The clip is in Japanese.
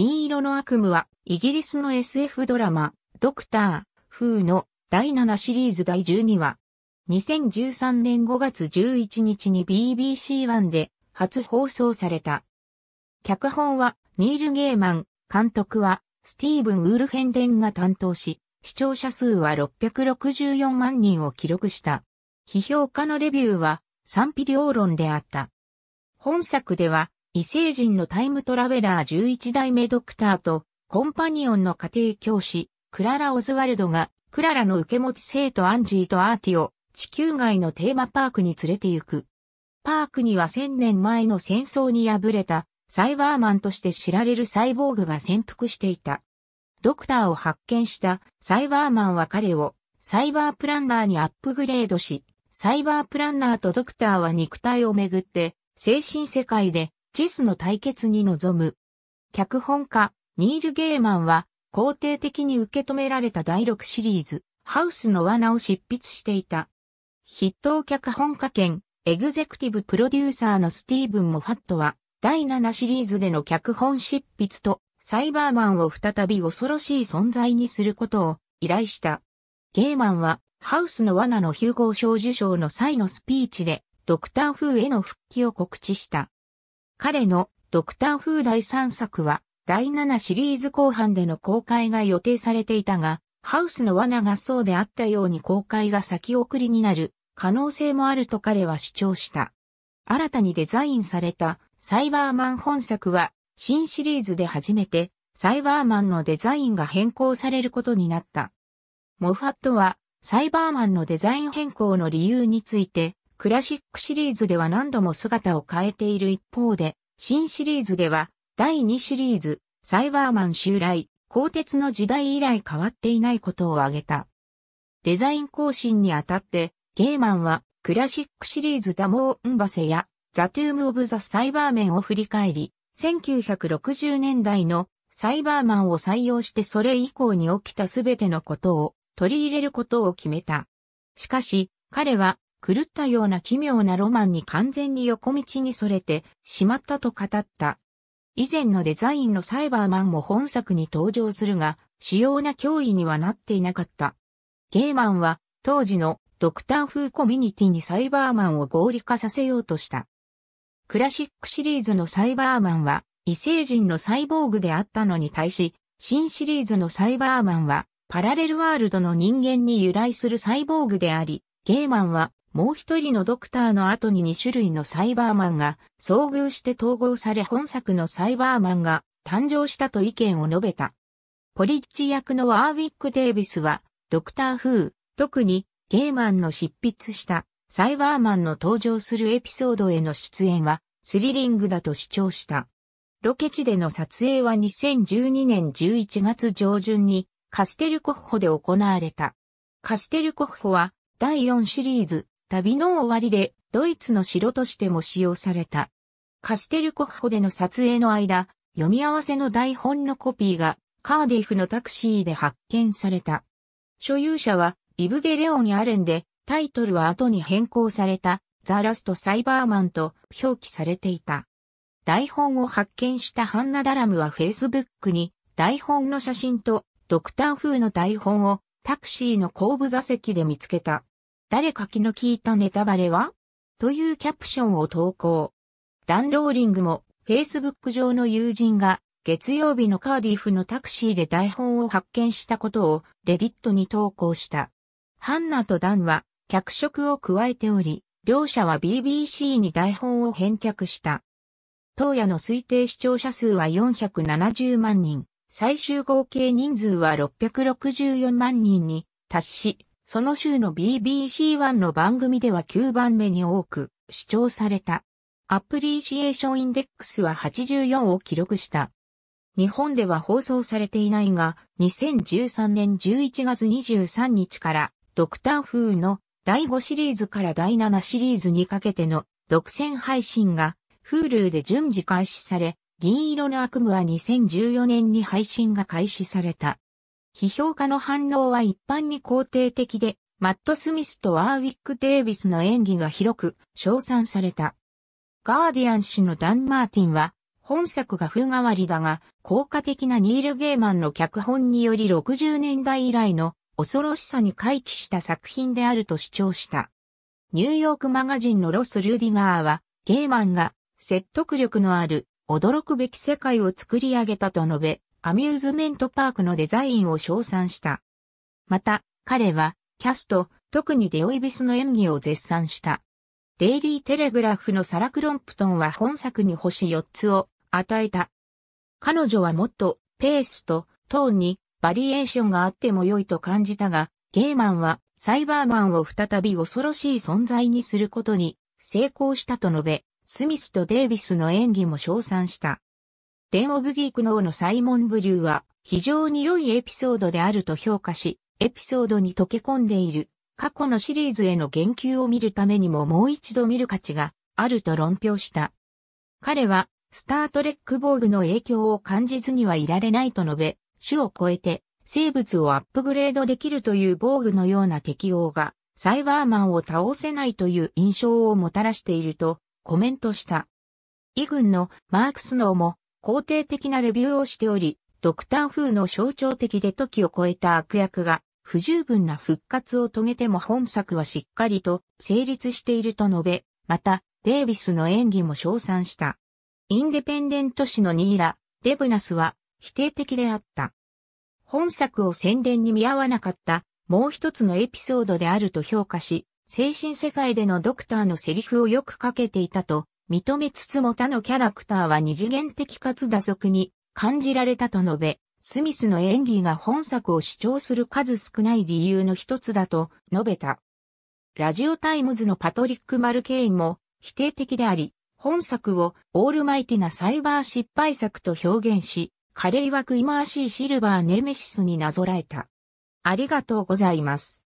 銀色の悪夢は、イギリスの SF ドラマ、ドクター、風の第7シリーズ第12話。2013年5月11日に BBC1 で初放送された。脚本はニール・ゲーマン、監督はスティーブン・ウールフェンデンが担当し、視聴者数は664万人を記録した。批評家のレビューは賛否両論であった。本作では異星人のタイムトラベラー11代目ドクターと、コンパニオンの家庭教師、クララ・オズワルドが、クララの受け持つ生徒アンジーとアーティを、地球外のテーマパークに連れて行く。パークには1000年前の戦争に敗れた、サイバーマンとして知られるサイボーグが潜伏していた。ドクターを発見したサイバーマンは彼をサイバープランナーにアップグレードし、サイバープランナーとドクターは肉体をめぐって精神世界でチェスの対決に臨む。脚本家、ニール・ゲーマンは、肯定的に受け止められた第6シリーズ、ハウスの罠を執筆していた。筆頭脚本家兼、エグゼクティブプロデューサーのスティーブン・モファットは、第7シリーズでの脚本執筆と、サイバーマンを再び恐ろしい存在にすることを依頼した。ゲーマンは、ハウスの罠のヒューゴー賞受賞の際のスピーチで、ドクター風への復帰を告知した。彼のドクターフー第3作は第7シリーズ後半での公開が予定されていたが、ハウスの罠がそうであったように公開が先送りになる可能性もあると彼は主張した。新たにデザインされたサイバーマン本作は新シリーズで初めてサイバーマンのデザインが変更されることになった。モファットはサイバーマンのデザイン変更の理由についてクラシックシリーズでは何度も姿を変えている一方で、新シリーズでは、第2シリーズ、サイバーマン襲来、鋼鉄の時代以来変わっていないことを挙げた。デザイン更新にあたって、ゲーマンは、クラシックシリーズダモーンバセや、ザトゥーム・オブ・ザ・サイバーメンを振り返り、1960年代のサイバーマンを採用してそれ以降に起きたすべてのことを取り入れることを決めた。しかし、彼は狂ったような奇妙なロマンに完全に横道にそれてしまったと語った。以前のデザインのサイバーマンも本作に登場するが、主要な脅威にはなっていなかった。ゲーマンは当時のドクター風コミュニティにサイバーマンを合理化させようとした。クラシックシリーズのサイバーマンは異星人のサイボーグであったのに対し、新シリーズのサイバーマンはパラレルワールドの人間に由来するサイボーグであり、ゲーマンはもう一人のドクターの後に2種類のサイバーマンが遭遇して統合され本作のサイバーマンが誕生したと意見を述べた。ポリッチ役のワーウィック・デイビスは、ドクター・フー、特にゲーマンの執筆したサイバーマンの登場するエピソードへの出演はスリリングだと主張した。ロケ地での撮影は2012年11月上旬にカステルコッホで行われた。カステルコッホは第4シリーズ旅の終わりでドイツの城としても使用された。カステルコッホでの撮影の間、読み合わせの台本のコピーがカーディフのタクシーで発見された。所有者はイブ・デ・レオン・アレンでタイトルは後に変更されたザ・ラスト・サイバーマンと表記されていた。台本を発見したハンナ・ダラムはフェイスブックに台本の写真とドクター風の台本をタクシーの後部座席で見つけた。誰か気の利いたネタバレはというキャプションを投稿。ダンローリングも Facebook 上の友人が月曜日のカーディフのタクシーで台本を発見したことをレディットに投稿した。ハンナとダンは脚色を加えており、両者は BBC に台本を返却した。当夜の推定視聴者数は470万人、最終合計人数は664万人に達し、その週の BBC1 の番組では9番目に多く視聴された。アプリシエーションインデックスは84を記録した。日本では放送されていないが、2013年11月23日からドクター風の第5シリーズから第7シリーズにかけての独占配信がフールーで順次開始され、銀色の悪夢は2014年に配信が開始された。批評家の反応は一般に肯定的で、マット・スミスとワーウィック・デイビスの演技が広く称賛された。ガーディアン氏のダン・マーティンは、本作が風変わりだが、効果的なニール・ゲーマンの脚本により60年代以来の恐ろしさに回帰した作品であると主張した。ニューヨークマガジンのロス・ルーディガーは、ゲーマンが説得力のある驚くべき世界を作り上げたと述べ、アミューズメントパークのデザインを称賛した。また、彼は、キャスト、特にデオイビスの演技を絶賛した。デイリーテレグラフのサラ・クロンプトンは本作に星4つを与えた。彼女はもっとペースとトーンにバリエーションがあっても良いと感じたが、ゲーマンはサイバーマンを再び恐ろしい存在にすることに成功したと述べ、スミスとデイビスの演技も称賛した。デン・オブ・ギークの王のサイモン・ブリューは、非常に良いエピソードであると評価し、エピソードに溶け込んでいる、過去のシリーズへの言及を見るためにももう一度見る価値があると論評した。彼は、スタートレック・防具の影響を感じずにはいられないと述べ、種を超えて、生物をアップグレードできるという防具のような適応が、サイバーマンを倒せないという印象をもたらしているとコメントした。インのマークスノーも肯定的なレビューをしており、ドクター風の象徴的で時を超えた悪役が不十分な復活を遂げても本作はしっかりと成立していると述べ、また、デイビスの演技も称賛した。インデペンデント誌のニーラ、デブナスは否定的であった。本作を宣伝に見合わなかったもう一つのエピソードであると評価し、精神世界でのドクターのセリフをよくかけていたと認めつつも他のキャラクターは二次元的かつ打足に感じられたと述べ、スミスの演技が本作を主張する数少ない理由の一つだと述べた。ラジオタイムズのパトリック・マルケインも否定的であり、本作をオールマイティなサイバー失敗作と表現し、曰くイマーいーしいシルバーネメシスになぞらえた。ありがとうございます。